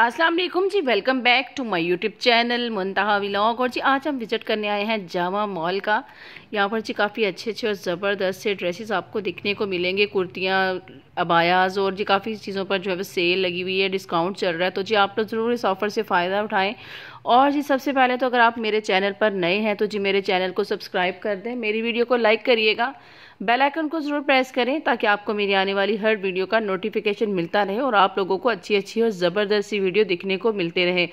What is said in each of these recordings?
अस्सलाम वालेकुम जी welcome back to my YouTube channel Muntaha vlog और जी आज हम विज़िट करने आए हैं जामा मॉल का यहाँ पर जी काफ़ी अच्छे अच्छे और ज़बरदस्त से ड्रेसेस आपको दिखने को मिलेंगे कुर्तियाँ अबायाज और जी काफ़ी चीज़ों पर जो है सेल लगी हुई है डिस्काउंट चल रहा है तो जी आप लोग ज़रूर इस ऑफ़र से फ़ायदा उठाएँ और जी सबसे पहले तो अगर आप मेरे चैनल पर नए हैं तो जी मेरे चैनल को सब्सक्राइब कर दें मेरी वीडियो को लाइक करिएगा बेल आइकन को ज़रूर प्रेस करें ताकि आपको मेरी आने वाली हर वीडियो का नोटिफिकेशन मिलता रहे और आप लोगों को अच्छी अच्छी और ज़बरदस्त सी वीडियो दिखने को मिलते रहे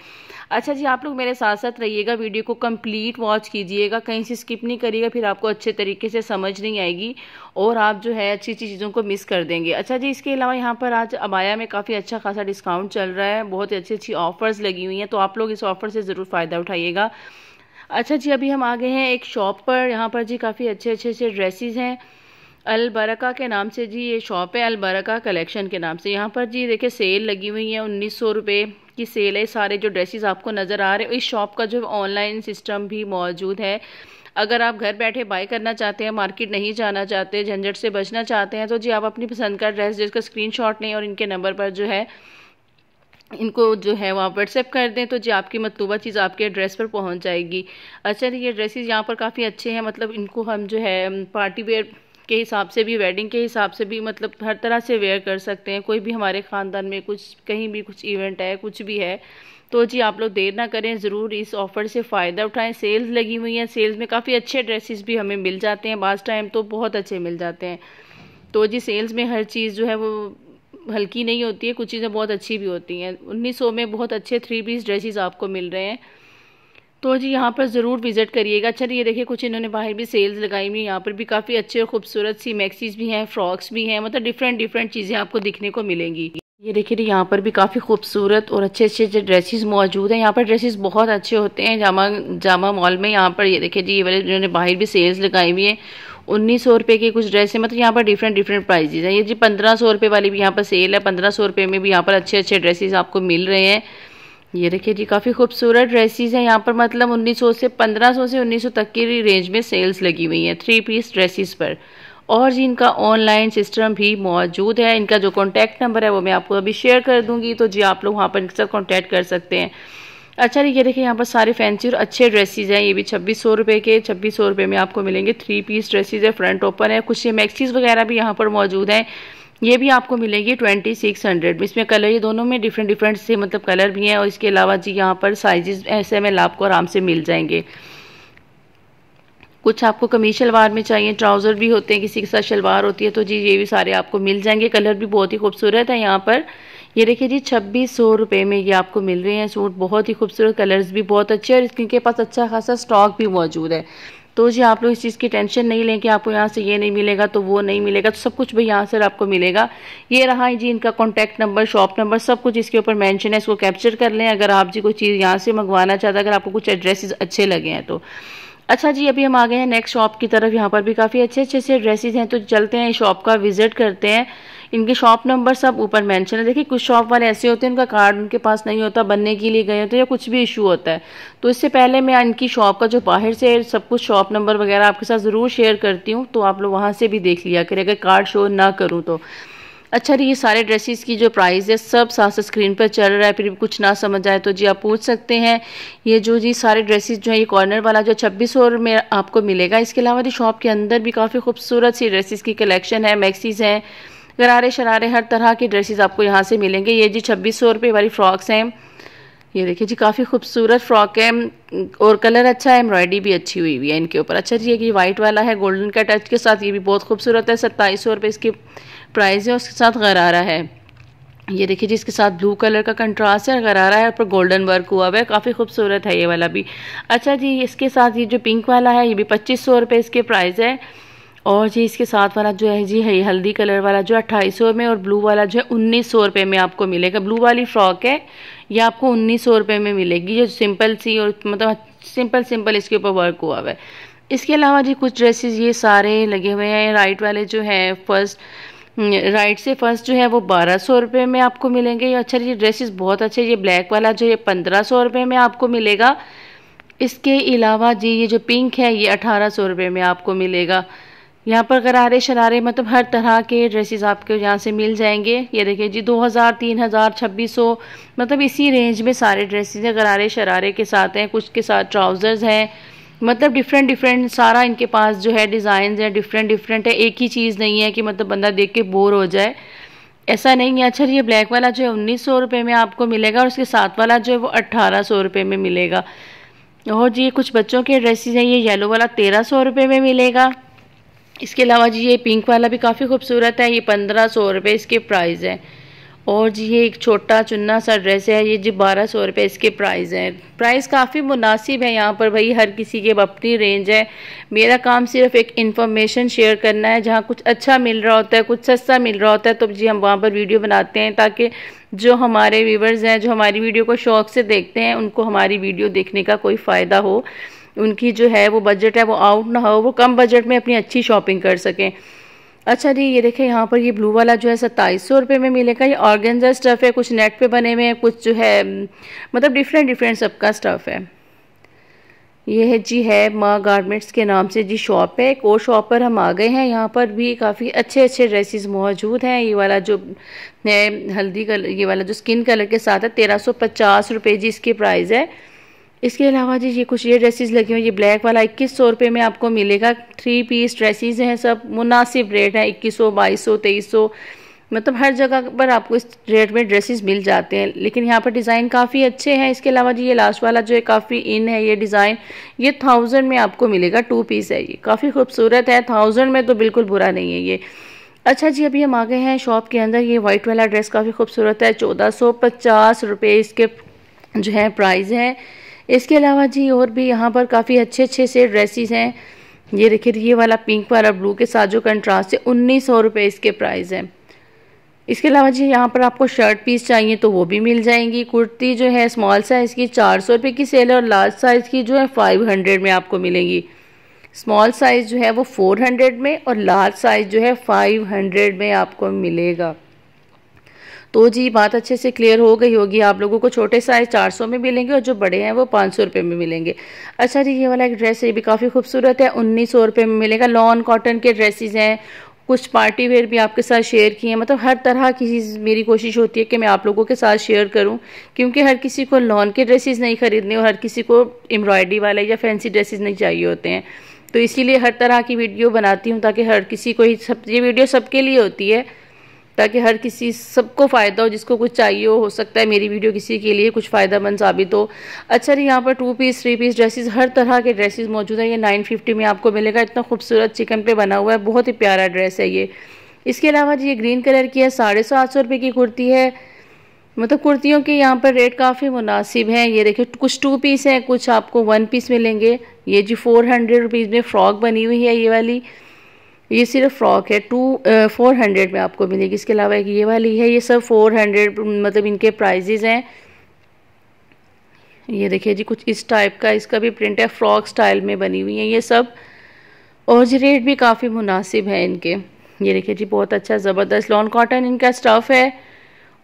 अच्छा जी आप लोग मेरे साथ साथ रहिएगा वीडियो को कंप्लीट वॉच कीजिएगा कहीं से स्किप नहीं करिएगा फिर आपको अच्छे तरीके से समझ नहीं आएगी और आप जो है अच्छी अच्छी चीज़ों को मिस कर देंगे अच्छा जी इसके अलावा यहाँ पर आज अबाया में काफ़ी अच्छा खासा डिस्काउंट चल रहा है बहुत ही अच्छी अच्छी ऑफर्स लगी हुई हैं तो आप लोग इस ऑफर से ज़रूर फ़ायदा उठाइएगा अच्छा जी अभी हम आ गए हैं एक शॉप पर यहाँ पर जी काफ़ी अच्छे अच्छे अच्छे ड्रेसेस हैं अलबरका के नाम से जी ये शॉप है अलबरका कलेक्शन के नाम से यहाँ पर जी देखिए सेल लगी हुई है उन्नीस सौ रुपये की सेल है सारे जो ड्रेसेस आपको नज़र आ रहे हैं इस शॉप का जो ऑनलाइन सिस्टम भी मौजूद है अगर आप घर बैठे बाय करना चाहते हैं मार्केट नहीं जाना चाहते झंझट से बचना चाहते हैं तो जी आप अपनी पसंद का ड्रेस जिसका शॉट नहीं और इनके नंबर पर जो है इनको जो है वहाँ व्हाट्सएप कर दें तो जो आपकी मतलूबा चीज़ आपके एड्रेस पर पहुँच जाएगी अच्छा ये ड्रेसेस यहाँ पर काफ़ी अच्छे हैं मतलब इनको हम जो है पार्टी वेयर के हिसाब से भी वेडिंग के हिसाब से भी मतलब हर तरह से वेयर कर सकते हैं कोई भी हमारे ख़ानदान में कुछ कहीं भी कुछ इवेंट है कुछ भी है तो जी आप लोग देर ना करें ज़रूर इस ऑफ़र से फ़ायदा उठाएं सेल्स लगी हुई हैं सेल्स में काफ़ी अच्छे ड्रेसेस भी हमें मिल जाते हैं बास टाइम तो बहुत अच्छे मिल जाते हैं तो जी सेल्स में हर चीज़ जो है वो हल्की नहीं होती है कुछ चीज़ें बहुत अच्छी भी होती हैं उन्नीस में बहुत अच्छे थ्री पीस ड्रेसेस आपको मिल रहे हैं तो जी यहाँ पर ज़रूर विज़िट करिएगा अच्छा ये देखिए कुछ इन्होंने बाहर भी सेल्स लगाई हुई यहाँ पर भी काफ़ी अच्छे और खूबसूरत सी मैक्सीज भी हैं फ्रॉक्स भी हैं मतलब डिफरेंट डिफरेंट चीज़ें आपको दिखने को मिलेंगी ये देखिए यहाँ पर भी काफ़ी खूबसूरत और अच्छे अच्छे अच्छे ड्रेसेस मौजूद हैं यहाँ पर ड्रेसेस बहुत अच्छे होते हैं जामा जामा मॉल में यहाँ पर ये देखिए जी ये वाले जिन्होंने बाहर भी सेल्स लगाई हुई है उन्नीस सौ रुपये की कुछ ड्रेस है मतलब यहाँ पर डिफरेंट डिफरेंट प्राइजेज हैं ये जी पंद्रह सौ रुपये वाली भी यहाँ पर सेल है पंद्रह सौ रुपये में भी यहाँ पर अच्छे अच्छे ड्रेसेस आपको मिल रहे हैं ये देखिए जी काफ़ी खूबसूरत ड्रेसेस हैं यहाँ पर मतलब सौ से सौ से सौ तक की रेंज में सेल्स लगी हुई हैं थ्री पीस ड्रेसिस पर और जी इनका ऑनलाइन सिस्टम भी मौजूद है इनका जो कॉन्टैक्ट नंबर है वो मैं आपको अभी शेयर कर दूँगी तो जी आप लोग वहाँ पर इनके साथ कॉन्टैक्ट कर सकते हैं अच्छा ये देखिए यहाँ पर सारे फैंसी और अच्छे ड्रेसेज हैं ये भी छब्बीस सौ रुपये के छब्बीस सौ रुपये में आपको मिलेंगे थ्री पीस ड्रेसेज है फ्रंट ओपन है कुछ मैक्सीज वगैरह भी यहाँ पर मौजूद हैं ये भी आपको मिलेंगी ट्वेंटी सिक्स हंड्रेड में इसमें कलर ये दोनों में डिफरेंट डिफरेंट से मतलब कलर भी हैं और इसके अलावा जी यहाँ पर साइजेस ऐसे में आपको आराम से मिल जाएंगे कुछ आपको कमीज शलवार में चाहिए ट्राउज़र भी होते हैं किसी के साथ शलवार होती है तो जी ये भी सारे आपको मिल जाएंगे कलर भी बहुत ही खूबसूरत है यहाँ पर ये देखिए जी छब्बीस सौ रुपये में ये आपको मिल रहे हैं सूट बहुत ही खूबसूरत कलर्स भी बहुत अच्छे और इनके पास अच्छा खासा स्टॉक भी मौजूद है तो जी आप लोग इस चीज़ की टेंशन नहीं लें कि आपको यहाँ से ये नहीं मिलेगा तो वो नहीं मिलेगा तो सब कुछ भाई यहाँ से आपको मिलेगा ये रहा जी इनका कॉन्टैक्ट नंबर शॉप नंबर सब कुछ इसके ऊपर मेंशन है इसको कैप्चर कर लें अगर आप जी कोई चीज़ यहाँ से मंगवाना चाहते हैं अगर आपको कुछ एड्रेसेस अच्छे लगे हैं तो अच्छा जी अभी हम आ गए हैं नेक्स्ट शॉप की तरफ यहाँ पर भी काफ़ी अच्छे अच्छे से ड्रेसेस हैं तो चलते हैं शॉप का विजिट करते हैं इनके शॉप नंबर सब ऊपर मेंशन है देखिए कुछ शॉप वाले ऐसे होते हैं उनका कार्ड उनके पास नहीं होता बनने के लिए गए होते हैं या कुछ भी इशू होता है तो इससे पहले मैं इनकी शॉप का जो बाहर से सब कुछ शॉप नंबर वगैरह आपके साथ ज़रूर शेयर करती हूँ तो आप लोग वहाँ से भी देख लिया करें अगर कार्ड शो ना करूँ तो अच्छा ये सारे ड्रेसेस की जो प्राइस है सब साथ स्क्रीन पर चल रहा है फिर भी कुछ ना समझ आए तो जी आप पूछ सकते हैं ये जो जी सारे ड्रेसेस जो है ये कॉर्नर वाला जो छब्बीस में आपको मिलेगा इसके अलावा जी शॉप के अंदर भी काफ़ी खूबसूरत सी ड्रेसेस की कलेक्शन है मैक्सीज़ हैं गरारे शरारे हर तरह के ड्रेसेज आपको यहाँ से मिलेंगे ये जी छब्बीस सौ रुपये वाली फ़्रॉक्स हैं ये देखिए जी काफ़ी खूबसूरत फ्रॉक है और कलर अच्छा है एम्ब्रॉयडरी भी अच्छी हुई हुई है इनके ऊपर अच्छा जी ये वाइट वाला है गोल्डन का टच के साथ ये भी बहुत खूबसूरत है सत्ताईस सौ रुपये इसकी प्राइस है उसके साथ गरारा है ये देखिए जिसके साथ ब्लू कलर का कंट्रास्ट है गरारा है ऊपर गोल्डन वर्क हुआ हुआ है काफ़ी खूबसूरत है ये वाला भी अच्छा जी इसके साथ ये जो पिंक वाला है ये भी पच्चीस सौ रुपये इसके प्राइस है और जी इसके साथ वाला जो है जी है हल्दी कलर वाला जो अट्ठाईस सौ में और ब्लू वाला जो है उन्नीस सौ रुपये में आपको मिलेगा ब्लू वाली फ्रॉक है ये आपको उन्नीस सौ रुपये में मिलेगी जो सिंपल सी और मतलब सिंपल सिंपल इसके ऊपर वर्क हुआ हुआ है इसके अलावा जी कुछ ड्रेसेस ये सारे लगे हुए हैं राइट वाले जो हैं फर्स्ट राइट हम्म, से फर्स्ट जो है वो बारह सौ रुपये में आपको मिलेंगे अच्छा ये ड्रेसेस बहुत अच्छे ये ब्लैक वाला जो है पंद्रह सौ रुपये में आपको मिलेगा इसके अलावा जी ये जो पिंक है ये अठारह सौ रुपये में आपको मिलेगा यहाँ पर गरारे शरारे मतलब हर तरह के ड्रेसेस आपके यहाँ से मिल जाएंगे ये देखिए जी 2000 3000 2600 मतलब इसी रेंज में सारे ड्रेसेस हैं गरारे शरारे के साथ हैं कुछ के साथ ट्राउज़र्स हैं मतलब डिफरेंट डिफरेंट सारा इनके पास जो है डिज़ाइन है डिफरेंट डिफरेंट है एक ही चीज़ नहीं है कि मतलब बंदा देख के बोर हो जाए ऐसा नहीं है अच्छा ये ब्लैक वाला जो है उन्नीस सौ रुपये में आपको मिलेगा और उसके साथ वाला जो है वो अट्ठारह सौ रुपये में मिलेगा और जी कुछ बच्चों के ड्रेसेस हैं ये येलो वाला तेरह सौ रुपये में मिलेगा इसके अलावा जी ये पिंक वाला भी काफ़ी खूबसूरत है ये पंद्रह सौ रुपये इसके प्राइस हैं और जी ये एक छोटा चुन्ना सा ड्रेस है ये जी बारह सौ रुपये इसके प्राइस हैं प्राइस काफ़ी मुनासिब है यहाँ पर भाई हर किसी के अपनी रेंज है मेरा काम सिर्फ एक इन्फॉर्मेशन शेयर करना है जहाँ कुछ अच्छा मिल रहा होता है कुछ सस्ता मिल रहा होता है तो जी हम वहाँ पर वीडियो बनाते हैं ताकि जो हमारे व्यूवर्स हैं जो हमारी वीडियो को शौक़ से देखते हैं उनको हमारी वीडियो देखने का कोई फ़ायदा हो उनकी जो है वो बजट है वो आउट ना हो वो कम बजट में अपनी अच्छी शॉपिंग कर सकें अच्छा जी ये देखें यहाँ पर ये ब्लू वाला जो है सत्ताईस सौ रुपये में मिलेगा ये ऑर्गेंजा स्टफ़ है कुछ नेट पे बने हुए हैं कुछ जो है हम्म, मतलब डिफरेंट डिफरेंट सबका स्टफ़ है ये है जी है माँ गारमेंट्स के नाम से जी शॉप है एक और शॉप पर हम आ गए हैं यहाँ पर भी काफ़ी अच्छे अच्छे ड्रेसेस मौजूद हैं ये वाला जो है हल्दी कलर ये वाला जो स्किन कलर के साथ है तेरह सौ पचास रुपये जी इसकी प्राइस है इसके अलावा जी ये कुछ ये ड्रेसेस लगी हुई ये ब्लैक वाला इक्कीस सौ रुपये में आपको मिलेगा थ्री पीस ड्रेसेस हैं सब मुनासिब रेट हैं इक्कीस सौ बाईस सौ तेईस सौ मतलब हर जगह पर आपको इस रेट में ड्रेसेस मिल जाते हैं लेकिन यहाँ पर डिज़ाइन काफ़ी अच्छे हैं इसके अलावा जी ये लास्ट वाला जो है काफ़ी इन है ये डिज़ाइन ये थाउजेंड में आपको मिलेगा टू पीस है ये काफ़ी खूबसूरत है थाउजेंड में तो बिल्कुल बुरा नहीं है ये अच्छा जी अभी हम आ गए हैं शॉप के अंदर ये वाइट वाला ड्रेस काफ़ी खूबसूरत है चौदह सौ पचास रुपये इसके जो है प्राइस है इसके अलावा जी और भी यहाँ पर काफ़ी अच्छे अच्छे से ड्रेसिस हैं ये देखिए ये वाला पिंक वाला ब्लू के साथ जो कंट्रास्ट है उन्नीस सौ रुपये इसके प्राइस हैं इसके अलावा जी यहाँ पर आपको शर्ट पीस चाहिए तो वो भी मिल जाएंगी कुर्ती जो है स्मॉल साइज़ की चार सौ रुपये की सेल है और लार्ज साइज़ की जो है फाइव हंड्रेड में आपको मिलेंगी स्मॉल साइज़ जो है वो फोर हंड्रेड में और लार्ज साइज़ जो है फाइव हंड्रेड में आपको मिलेगा तो जी बात अच्छे से क्लियर हो गई होगी आप लोगों को छोटे साइज़ चार सौ में मिलेंगे और जो बड़े हैं वो पाँच सौ रुपये में मिलेंगे अच्छा जी ये वाला एक ड्रेस ये भी काफ़ी खूबसूरत है उन्नीस सौ रुपये में मिलेगा लॉन कॉटन के ड्रेसेज हैं कुछ पार्टी वेयर भी आपके साथ शेयर किए हैं मतलब हर तरह की चीज़ मेरी कोशिश होती है कि मैं आप लोगों के साथ शेयर करूं क्योंकि हर किसी को लॉन के ड्रेसेस नहीं ख़रीदने और हर किसी को एम्ब्रॉयडरी वाले या फैंसी ड्रेसेस नहीं चाहिए होते हैं तो इसीलिए हर तरह की वीडियो बनाती हूँ ताकि हर किसी को ही सब ये वीडियो सबके लिए होती है ताकि हर किसी सबको फ़ायदा हो जिसको कुछ चाहिए हो हो सकता है मेरी वीडियो किसी के लिए कुछ फ़ायदा मंद साबित हो अच्छा यहाँ पर two piece three piece dresses हर तरह के ड्रेसेस मौजूद हैं ये नाइन फिफ्टी में आपको मिलेगा इतना खूबसूरत चिकन पे बना हुआ है बहुत ही प्यारा ड्रेस है ये इसके अलावा जी ये ग्रीन कलर की है साढ़े सात सौ रुपये की कुर्ती है मतलब कुर्तियों के यहाँ पर रेट काफ़ी मुनासिब हैं ये देखिए कुछ टू पीस हैं कुछ आपको वन पीस मिलेंगे ये जी फोर हंड्रेड रुपीज़ में फ़्रॉक बनी हुई है ये वाली ये सिर्फ फ्रॉक है टू फोर हंड्रेड में आपको मिलेगी इसके अलावा एक ये वाली है ये सब फोर हंड्रेड मतलब इनके प्राइजेज़ हैं ये देखिए जी कुछ इस टाइप का इसका भी प्रिंट है फ्रॉक स्टाइल में बनी हुई है ये सब और जी रेट भी काफ़ी मुनासिब है इनके ये देखिए जी बहुत अच्छा ज़बरदस्त लॉन कॉटन इनका स्टफ़ है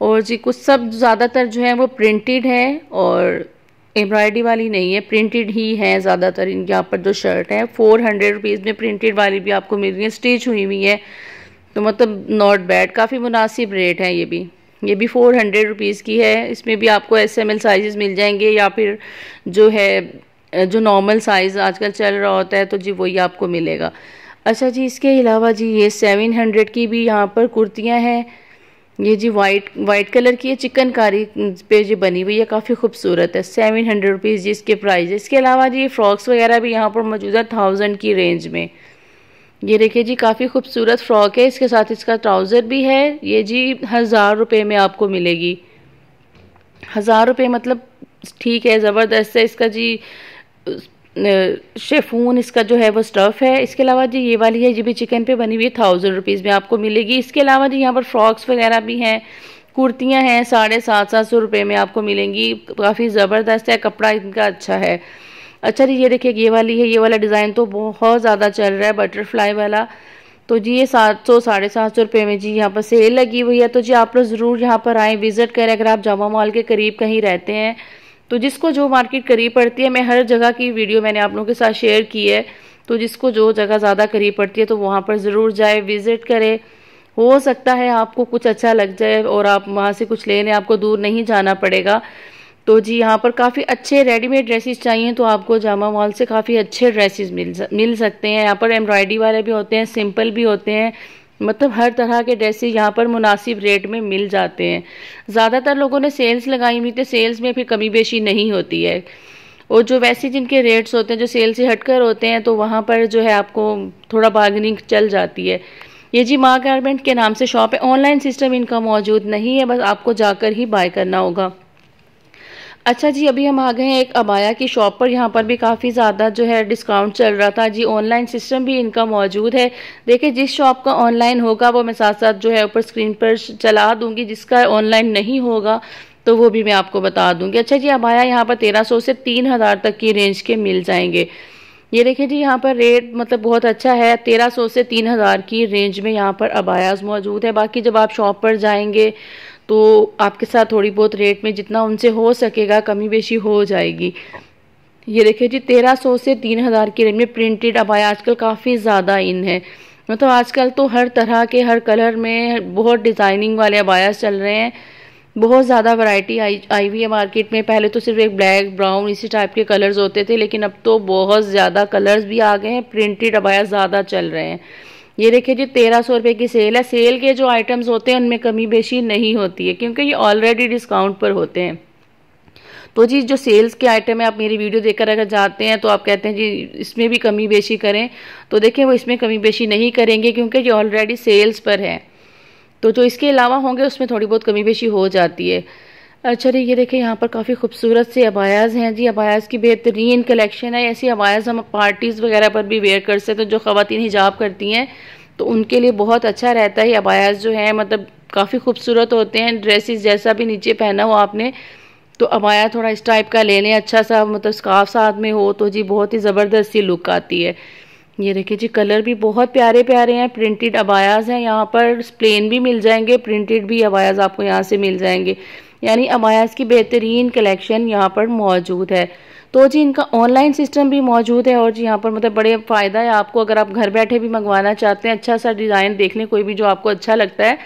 और जी कुछ सब ज़्यादातर जो है वो प्रिंटेड है और एम्ब्रॉयडरी वाली नहीं है प्रिंटेड ही है ज़्यादातर इनके यहाँ पर जो शर्ट है फोर हंड्रेड रुपीज़ में प्रिंटेड वाली भी आपको मिल रही है स्टिच हुई हुई है तो मतलब नॉट बैड काफ़ी मुनासिब रेट है ये भी ये भी फ़ोर हंड्रेड रुपीज़ की है इसमें भी आपको एस एम एल साइज़ मिल जाएंगे या फिर जो है जो नॉर्मल साइज़ आजकल चल रहा होता है तो जी वही आपको मिलेगा अच्छा जी इसके अलावा जी ये सेवन हंड्रेड की भी यहाँ पर कुर्तियाँ हैं ये जी वाइट वाइट कलर की है चिकनकारी पे जी बनी हुई है काफ़ी खूबसूरत है सेवन हंड्रेड रुपीज़ जी इसके प्राइस है इसके अलावा जी फ्रॉक्स वगैरह भी यहाँ पर मौजूद है थाउजेंड की रेंज में ये देखिए जी काफ़ी खूबसूरत फ्रॉक है इसके साथ इसका ट्राउज़र भी है ये जी हज़ार रुपये में आपको मिलेगी हज़ार रुपये मतलब ठीक है ज़बरदस्त है इसका जी शेफून इसका जो है वो स्टफ़ है इसके अलावा जी ये वाली है ये भी चिकन पे बनी हुई है थाउजेंड रुपीज़ में आपको मिलेगी इसके अलावा जी यहाँ पर फ्रॉक्स वगैरह भी हैं कुर्तियाँ हैं साढ़े सात सात सौ रुपये में आपको मिलेंगी काफ़ी ज़बरदस्त है कपड़ा इनका अच्छा है अच्छा जी ये देखिए ये वाली है ये वाला डिज़ाइन तो बहुत ज़्यादा चल रहा है बटरफ्लाई वाला तो जी ये सात सौ साढ़े सात सौ रुपये में जी यहाँ पर सेल लगी हुई है तो जी आप लोग ज़रूर यहाँ पर आएँ विज़िट करें अगर आप जामा मॉल के करीब कहीं रहते हैं तो जिसको जो मार्केट करीब पड़ती है मैं हर जगह की वीडियो मैंने आप लोगों के साथ शेयर की है तो जिसको जो जगह ज़्यादा करीब पड़ती है तो वहाँ पर ज़रूर जाए विज़िट करे हो सकता है आपको कुछ अच्छा लग जाए और आप वहाँ से कुछ लेने आपको दूर नहीं जाना पड़ेगा तो जी यहाँ पर काफ़ी अच्छे रेडीमेड ड्रेसेस चाहिए तो आपको जामा मॉल से काफ़ी अच्छे ड्रेसेस मिल मिल सकते हैं यहाँ पर एम्ब्रॉयडरी वाले भी होते हैं सिंपल भी होते हैं मतलब हर तरह के ड्रेसेस यहाँ पर मुनासिब रेट में मिल जाते हैं ज़्यादातर लोगों ने सेल्स लगाई हुई थी सेल्स में फिर कमी बेशी नहीं होती है और जो वैसे जिनके रेट्स होते हैं जो सेल से हटकर होते हैं तो वहाँ पर जो है आपको थोड़ा बार्गनिंग चल जाती है ये जी माँ गारमेंट के नाम से शॉप है ऑनलाइन सिस्टम इनका मौजूद नहीं है बस आपको जाकर ही बाय करना होगा अच्छा जी अभी हम आ गए हैं एक अबाया की शॉप पर यहाँ पर भी काफ़ी ज़्यादा जो है डिस्काउंट चल रहा था जी ऑनलाइन सिस्टम भी इनका मौजूद है देखिए जिस शॉप का ऑनलाइन होगा वो मैं साथ साथ जो है ऊपर स्क्रीन पर चला दूंगी जिसका ऑनलाइन नहीं होगा तो वो भी मैं आपको बता दूंगी अच्छा जी अबाया यहाँ पर तेरह सौ से तीन हज़ार तक की रेंज के मिल जाएंगे ये देखिए जी यहाँ पर रेट मतलब बहुत अच्छा है तेरह सौ से तीन हज़ार की रेंज में यहाँ पर अबायाज मौजूद है बाकी जब आप शॉप पर जाएंगे तो आपके साथ थोड़ी बहुत रेट में जितना उनसे हो सकेगा कमी बेशी हो जाएगी ये देखिए जी तेरह सौ से तीन हज़ार की रेंज में प्रिंटेड अब आया आजकल काफ़ी ज़्यादा इन है मतलब आजकल तो हर तरह के हर कलर में बहुत डिज़ाइनिंग वाले अबायास चल रहे हैं बहुत ज़्यादा वैरायटी आई आई हुई है मार्केट में पहले तो सिर्फ एक ब्लैक ब्राउन इसी टाइप के कलर्स होते थे लेकिन अब तो बहुत ज़्यादा कलर्स भी आ गए हैं प्रिंटेड अबाया ज़्यादा चल रहे हैं ये देखिए जी तेरह सौ रुपये की सेल है सेल के जो आइटम्स होते हैं उनमें कमी बेशी नहीं होती है क्योंकि ये ऑलरेडी डिस्काउंट पर होते हैं तो जी जो सेल्स के आइटम है आप मेरी वीडियो देखकर अगर जाते हैं तो आप कहते हैं जी इसमें भी कमी बेशी करें तो देखिए वो इसमें कमी बेशी नहीं करेंगे क्योंकि ये ऑलरेडी सेल्स पर है तो जो इसके अलावा होंगे उसमें थोड़ी बहुत कमी बेशी हो जाती है अच्छा ये देखिए यहाँ पर काफ़ी खूबसूरत से अबायाज़ हैं जी अबायाज़ की बेहतरीन कलेक्शन है ऐसी अबायाज़ हम पार्टीज़ वगैरह पर भी वेयर कर सकते हैं जो ख़वान हिजाब करती हैं तो उनके लिए बहुत अच्छा रहता है अबायाज़ जो है मतलब काफ़ी खूबसूरत होते हैं ड्रेसेस जैसा भी नीचे पहना हो आपने तो अबाया थोड़ा इस टाइप का ले लें अच्छा सा मतलब स्काफ साथ में हो तो जी बहुत ही ज़बरदस्त सी लुक आती है ये देखिए जी कलर भी बहुत प्यारे प्यारे हैं प्रिंटेड अबायाज़ हैं यहाँ पर प्लेन भी मिल जाएंगे प्रिंटेड भी अबायाज़ आपको यहाँ से मिल जाएंगे यानी अमायास की बेहतरीन कलेक्शन यहाँ पर मौजूद है तो जी इनका ऑनलाइन सिस्टम भी मौजूद है और जी यहाँ पर मतलब बड़े फ़ायदा है आपको अगर आप घर बैठे भी मंगवाना चाहते हैं अच्छा सा डिज़ाइन देख लें कोई भी जो आपको अच्छा लगता है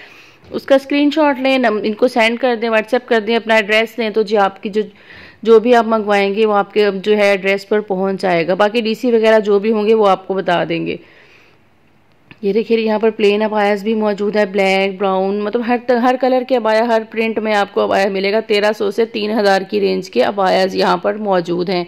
उसका स्क्रीनशॉट लें इनको सेंड कर दें व्हाट्सएप कर दें अपना एड्रेस दें तो जी आपकी जो जो भी आप मंगवाएंगे वो आपके जो है एड्रेस पर पहुंच जाएगा बाकी डीसी वगैरह जो भी होंगे वो आपको बता देंगे ये देखिए यहाँ पर प्लेन अबायास भी मौजूद है ब्लैक ब्राउन मतलब हर हर कलर के अबाया हर प्रिंट में आपको अबाया मिलेगा तेरह सौ से तीन हज़ार की रेंज के अबायास यहाँ पर मौजूद हैं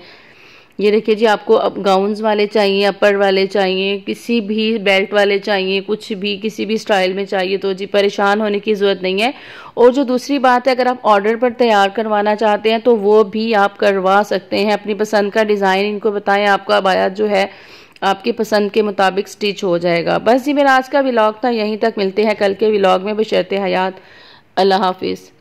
ये देखिए जी आपको अब गाउन्स वाले चाहिए अपर वाले चाहिए किसी भी बेल्ट वाले चाहिए कुछ भी किसी भी स्टाइल में चाहिए तो जी परेशान होने की ज़रूरत नहीं है और जो दूसरी बात है अगर आप ऑर्डर पर तैयार करवाना चाहते हैं तो वो भी आप करवा सकते हैं अपनी पसंद का डिज़ाइन इनको बताएं आपका अबाया जो है आपकी पसंद के मुताबिक स्टिच हो जाएगा बस जी मेरा आज का व्लॉग था यहीं तक मिलते हैं कल के व्लॉग में बशरत हयात अल्लाह हाफिज़